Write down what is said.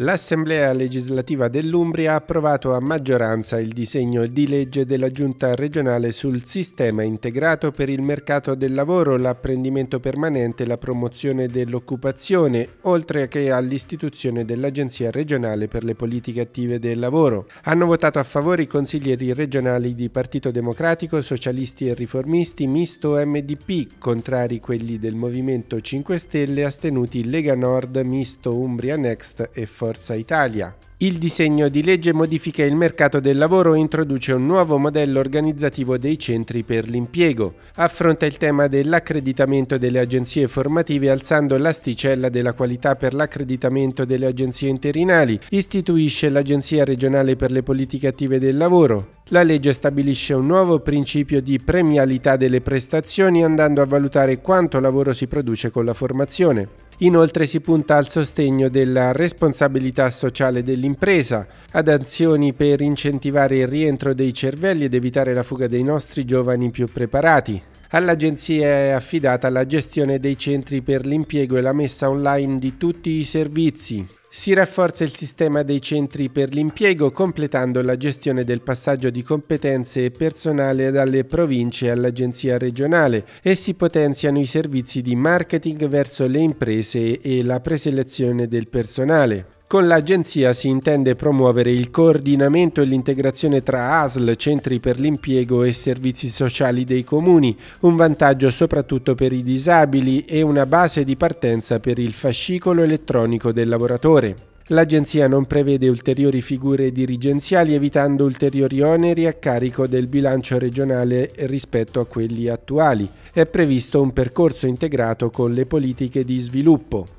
L'Assemblea legislativa dell'Umbria ha approvato a maggioranza il disegno di legge della Giunta regionale sul sistema integrato per il mercato del lavoro, l'apprendimento permanente e la promozione dell'occupazione, oltre che all'istituzione dell'Agenzia regionale per le politiche attive del lavoro. Hanno votato a favore i consiglieri regionali di Partito Democratico, Socialisti e Riformisti, Misto MDP, contrari quelli del Movimento 5 Stelle, astenuti Lega Nord, Misto Umbria Next e Forza. Forza Italia. Il disegno di legge modifica il mercato del lavoro e introduce un nuovo modello organizzativo dei centri per l'impiego. Affronta il tema dell'accreditamento delle agenzie formative alzando l'asticella della qualità per l'accreditamento delle agenzie interinali. Istituisce l'Agenzia regionale per le politiche attive del lavoro. La legge stabilisce un nuovo principio di premialità delle prestazioni andando a valutare quanto lavoro si produce con la formazione. Inoltre si punta al sostegno della responsabilità sociale dell'impiego dell'impresa, ad azioni per incentivare il rientro dei cervelli ed evitare la fuga dei nostri giovani più preparati. All'agenzia è affidata la gestione dei centri per l'impiego e la messa online di tutti i servizi. Si rafforza il sistema dei centri per l'impiego completando la gestione del passaggio di competenze e personale dalle province all'agenzia regionale e si potenziano i servizi di marketing verso le imprese e la preselezione del personale. Con l'agenzia si intende promuovere il coordinamento e l'integrazione tra ASL, centri per l'impiego e servizi sociali dei comuni, un vantaggio soprattutto per i disabili e una base di partenza per il fascicolo elettronico del lavoratore. L'agenzia non prevede ulteriori figure dirigenziali evitando ulteriori oneri a carico del bilancio regionale rispetto a quelli attuali. È previsto un percorso integrato con le politiche di sviluppo.